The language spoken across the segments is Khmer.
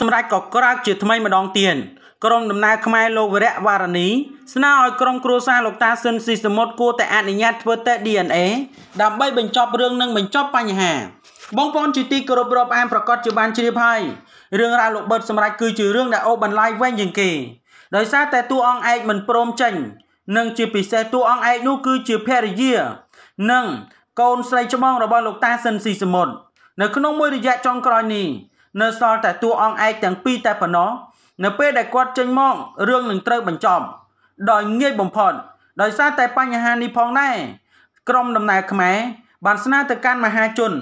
សម្រេចក៏ក្រើកជាថ្មីម្ដងទៀតក្រុមដំណើរខ្មែរលោកវរៈវារនីស្នើឲ្យក្រុមគ្រួសារលោកតាស៊ុនស៊ីសមុទ្រគួរតែអនុញ្ញាតធ្វើតេស្ត DNA ដើម្បីបញ្ចប់រឿងនិងបញ្ចប់បញ្ហាបងប្អូនជាទីគោរពរាប់អានប្រកាសជាបានជ្រាបហើយរឿងរ៉ាវលោកបឺតសម្រាប់គឺជារឿងដែលអូបន្លាយវិញជាងគេដោយសារតែតួអង្គឯកមិនព្រមចេញនិងជាពិសេសតួអង្គឯកនោះគឺជាភរិយា និងកូនស្រីច្បងរបស់លោកតាស៊ិនស៊ីសមុទ្រនៅក្នុងមួយរយៈចុងក្រោយនេះនៅសល់តែតួអង្គឯកទាំងពីរតែប៉ុណ្ណោះនៅពេលដែលគាត់ចេញមករឿងនឹងត្រូវបញ្ចប់ដោយងាយបំផុតដោយសារតែបញ្ហានេះផងដែរក្រុមដំណើរខ្មែរបានស្នើទៅកាន់មហាជន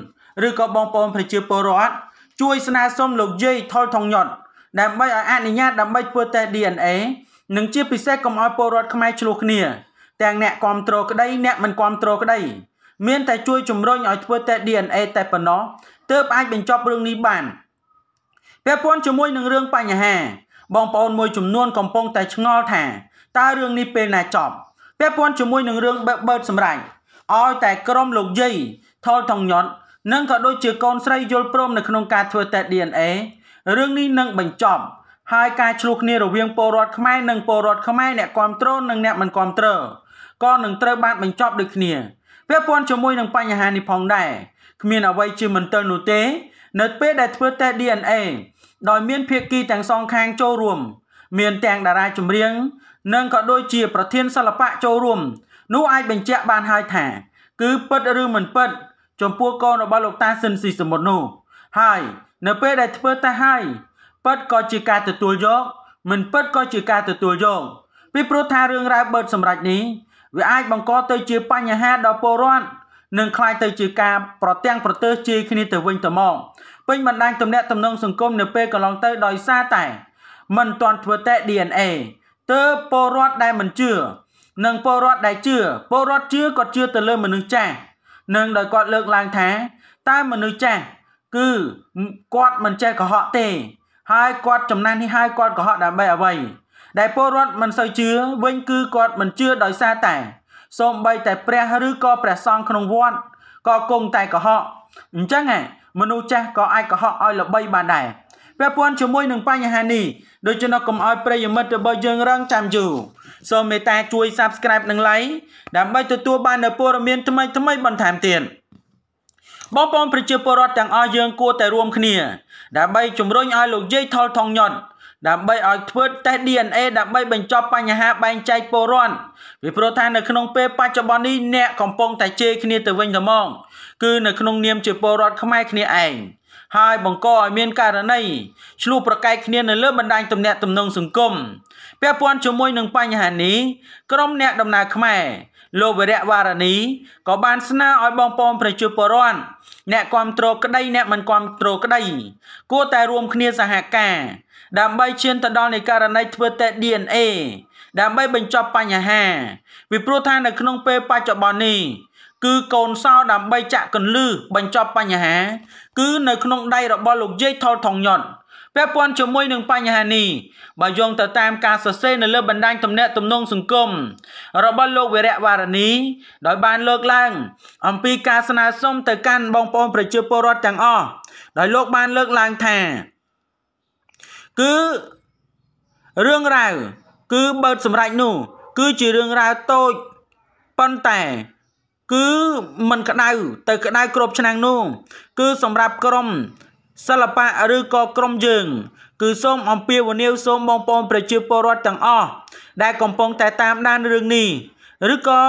ឬក៏បងប្អូនប្រជាពលរដ្ឋជួយស្នើសុំលោកយាយថុលថងញ៉ត់ដើម្បីឲ្យអនុញ្ញាតដើម្បីធ្វើតេស្ត DNA និងជាពិសេសកុំឲ្យពលរដ្ឋខ្មែរឆ្លោះគ្នាទាំងអ្នកគ្រប់គ្រងក្តីអ្នកមិនគ្រប់គ្រងក្តីមានតែជួយជំរុញឲ្យធ្វើតេស្ត DNA តែប៉ុណ្ណោះទើបអាចបញ្ចប់រឿងនេះបាន។ពាក់ព័ន្ធជាមួយនឹងរឿងបញ្ហាបងប្អូនមួយចំនួនកំពុងតែឆ្ងល់ថាតើរឿងនេះពេលណាចប់ពាក់ព័ន្ធជាមួយនឹងរឿងបើកបើកសម្រាប់ឲ្យ តែក្រុមលោកយាយថលថងញ៉ត់និងក៏ដូចជាកូនស្រីយល់ព្រមនៅក្នុងការធ្វើតេស្ត DNA រឿងនេះនឹងបញ្ចប់ហើយការឆ្លោះគ្នារវាងពលរដ្ឋខ្មែរនិងពលរដ្ឋខ្មែរអ្នកគ្រប់គ្រងនិងអ្នកមិនគ្រប់គ្រងក៏នឹងត្រូវបានបញ្ចប់ដូចគ្នាពាក់ព័ន្ធជាមួយនឹងបញ្ហានេះផងដែរគ្មានអ្វីជាមន្ទិលនោះទេ នៅ ពេលដែលធ្វើតេស្ត DNA ដោយមានភាគីទាំងសងខាងចូលរួម មានទាំងតារាចម្រៀង និងក៏ដូចជាប្រធានសិល្បៈចូលរួមនោះអាចបញ្ជាក់បានហើយថា គឺពិតឬមិនពិតចំពោះកូនរបស់លោកតាស៊ិនស៊ីសមុទ្រនោះហើយ នៅពេលដែលធ្វើតែហើយពិតក៏ជាការទទួលយក មិនពិតក៏ជាការទទួលយកពីព្រោះថារឿងរ៉ាវបឺតសម្រាប់នេះវាអាចបង្កទៅជាបញ្ហាដល់ពលរដ្ឋនិងคล้ายទៅជាការប្រទាំងប្រទើសជេរគ្នាទៅវិញទៅមកពេញបណ្ដាញទំនាក់ទំនងសង្គមនៅពេលកន្លងទៅដោយសារតែមិនទាន់ធ្វើតេ DNA ទើបពលរដ្ឋដែលមិនជឿនិងពលរដ្ឋដែលជឿពលរដ្ឋជឿគាត់ជឿទៅលើមនុស្សចាស់និងដោយគាត់លើកឡើងថាតើមនុស្សចាស់គឺគាត់មិនចេះកុហកទេហើយគាត់ចំណាស់នេះហើយគាត់កុហកដើម្បីអ្វីដែលពលរដ្ឋមិនសូវជឿវិញគឺគាត់មិនជឿដោយសារតែសូម្បីតែព្រះឬក៏ព្រះសង្ឃក្នុងវត្តក៏គង់តែកុហកអញ្ចឹងហ៎មនុស្សចាស់ក៏អាចកុហកឲ្យល្បីបានដែរពាក់ព័ន្ធជាមួយនឹងបញ្ហានេះដូច្នោះកុំឲ្យប្រិយមិត្តរបស់យើងរងចាំយូរសូមមេត្តាជួយ Subscribe និង Like ដើម្បីទទួលបាននូវព័ត៌មានថ្មីៗបន្ថែមទៀតបងប្អូនប្រជាពលរដ្ឋទាំងអស់យើងគួរតែរួមគ្នា ដើម្បីជំរុញឲ្យលោកយាយថលថងញត់ដើម្បីឲ្យធ្វើតេស្ត DNA ដើម្បីបញ្ចប់បញ្ហាបែងចែកពលរដ្ឋពីព្រោះថានៅក្នុងពេលបច្ចុប្បន្ននេះអ្នកកំពុងតែជេរគ្នាទៅវិញទៅមកគឺនៅក្នុងនាមជាពលរដ្ឋខ្មែរគ្នាឯងហើយបង្កឲ្យមានករណីឆ្លោះប្រកែកគ្នានៅលើបណ្ដាញទំនាក់ទំនងសង្គមពាក់ព័ន្ធជាមួយនឹងបញ្ហានេះក្រុមអ្នកដំណើរខ្មែរលោកវរៈវរនីក៏បានស្នើឲ្យបងប្អូនប្រជាពលរដ្ឋអ្នកគ្រប់គ្រងក្តី អ្នកមិនគ្រប់គ្រងក្តី គួរតែរួមគ្នាសហការដើម្បីឈានទៅដល់នៃករណីធ្វើតេស្ត DNA ដើម្បីបញ្ចប់បញ្ហាពីព្រោះថានៅក្នុង ពេលបច្ចុប្បន្ននេះគឺកូនសោដើម្បីចាក់កន្លឹះបញ្ចប់បញ្ហា គឺនៅក្នុងដៃរបស់លោកយាយថលថងញ៉ុតពាក់ព័ន្ធជាមួយនឹងបញ្ហានេះបើយោងទៅតាម ការសរសេរនៅលើ បណ្ដាញទំនាក់ទំនងសង្គមរបស់លោកវីរៈវារនីដោយបានលើកឡើងអំពីការស្នើសុំទៅកាន់បងប្អូនប្រជាពលរដ្ឋទាំងអស់ដោយលោកបានលើកឡើងថាគឺរឿងរ៉ាវគឺបើកសម្រាប់នោះ គឺជារឿងរ៉ាវតូចប៉ុន្តែ គឺมันក្តៅទៅក្តៅគ្រប់ឆ្នាំងនោះគឺសម្រាប់ក្រុមសិល្បៈឬក៏ក្រុមយើង គឺសូមអំពាវនាវ សូមបងប្អូនប្រជាពលរដ្ឋទាំងអស់ដែលកំពុងតែតាមដានរឿងនេះឬក៏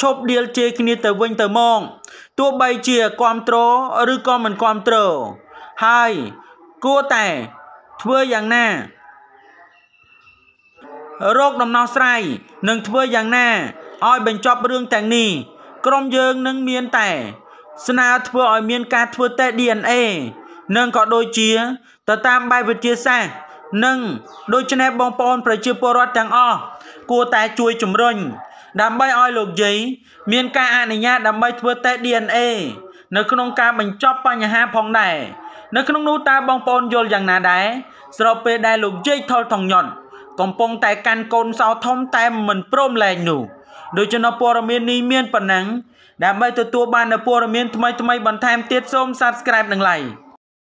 ឈប់ដៀលជេរគ្នាទៅវិញទៅមកទោះបីជាគ្រប់គ្រងឬក៏មិនគ្រប់គ្រងហើយគួរតែធ្វើយ៉ាងណារោគដំណោះស្រាយនឹងធ្វើយ៉ាងណាឲ្យបញ្ចប់រឿងទាំងនេះក្រុមយើងនឹងមានតែស្នើធ្វើឲ្យមានការធ្វើតេស្ត DNA និងក៏ដូចជា ទៅតាមបែបវិទ្យាសាស្ត្រនិងដូច្នេះបងប្អូន ប្រជាពលរដ្ឋទាំងអស់គួរតែជួយជំរុញដើម្បីឲ្យលោកយាយមានការអនុញ្ញាតដើម្បីធ្វើតេស្ត DNA នៅ ក្នុងការបញ្ចប់បញ្ហាផងដែរនៅក្នុងនោះតើបងប្អូនយល់យ៉ាងណាដែរស្របពេលដែលលោកយាយថុលថងញ៉ុនកំពុងតែកាន់កូនសោធំតែមិនព្រមលែងនោះដូច្នោះព័ត៌មាននេះមានប៉ុណ្ណឹងដើម្បីទទួលបាននូវព័ត៌មានថ្មីៗបន្ថែមទៀតសូម Subscribe និង Like